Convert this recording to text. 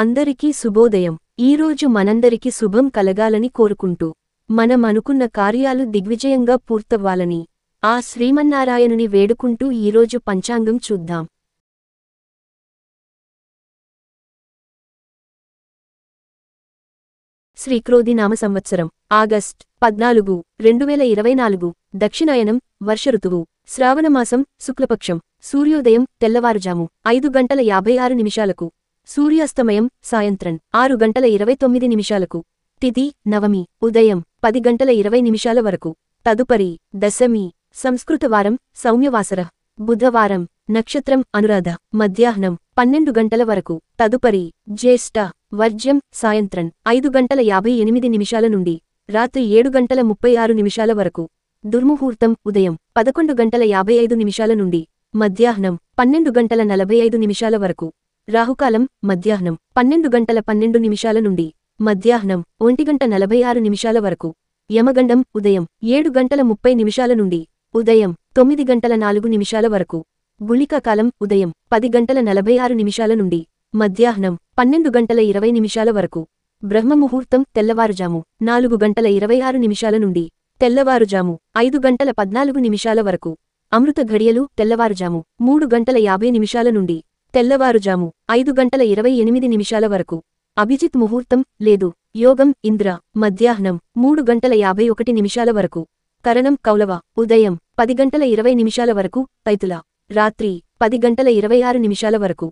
అందరికీ శుభోదయం ఈరోజు మనందరికీ శుభం కలగాలని కోరుకుంటూ మనం అనుకున్న కార్యాలు దిగ్విజయంగా పూర్తవ్వాలని ఆ శ్రీమన్నారాయణుని వేడుకుంటూ ఈరోజు పంచాంగం చూద్దాం శ్రీక్రోధి నామ సంవత్సరం ఆగస్ట్ పద్నాలుగు రెండువేల ఇరవై నాలుగు దక్షిణాయనం వర్షఋతువు శ్రావణమాసం శుక్లపక్షం సూర్యోదయం తెల్లవారుజాము ఐదు గంటల యాభై ఆరు నిమిషాలకు సూర్యాస్తమయం సాయంత్రం ఆరు గంటల ఇరవై తొమ్మిది నిమిషాలకు తిథి నవమి ఉదయం పది గంటల ఇరవై నిమిషాల వరకు తదుపరి దశమి సంస్కృతవారం సౌమ్యవాసర బుధవారం నక్షత్రం అనురాధ మధ్యాహ్నం పన్నెండు గంటల వరకు తదుపరి జ్యేష్ఠ వర్జ్యం సాయంత్రం ఐదు గంటల యాభై ఎనిమిది నిమిషాల నుండి రాత్రి ఏడు గంటల ముప్పై ఆరు నిమిషాల వరకు దుర్ముహూర్తం ఉదయం పదకొండు గంటల యాభై ఐదు నిమిషాల నుండి మధ్యాహ్నం పన్నెండు గంటల నలభై ఐదు నిమిషాల వరకు రాహుకాలం మధ్యాహ్నం పన్నెండు గంటల పన్నెండు నిమిషాల నుండి మధ్యాహ్నం ఒంటి గంట నలభై ఆరు నిమిషాల వరకు యమగండం ఉదయం ఏడు గంటల ముప్పై నిమిషాల నుండి ఉదయం తొమ్మిది గంటల నాలుగు నిమిషాల వరకు గుళికాకాలం ఉదయం పది గంటల నలభై ఆరు నిమిషాల నుండి మధ్యాహ్నం పన్నెండు గంటల ఇరవై నిమిషాల వరకు బ్రహ్మముహూర్తం తెల్లవారుజాము నాలుగు గంటల ఇరవై ఆరు నిమిషాల నుండి తెల్లవారుజాము ఐదు గంటల పద్నాలుగు నిమిషాల వరకు అమృత ఘడియలు తెల్లవారుజాము మూడు గంటల యాభై నిమిషాల నుండి తెల్లవారుజాము ఐదు గంటల ఇరవై ఎనిమిది నిమిషాల వరకు అభిజిత్ ముహూర్తం లేదు యోగం ఇంద్ర మధ్యాహ్నం మూడు గంటల యాభై ఒకటి నిమిషాల వరకు కరణం కౌలవ ఉదయం పది గంటల ఇరవై నిమిషాల వరకు తైతుల రాత్రి పది గంటల ఇరవై ఆరు నిమిషాల వరకు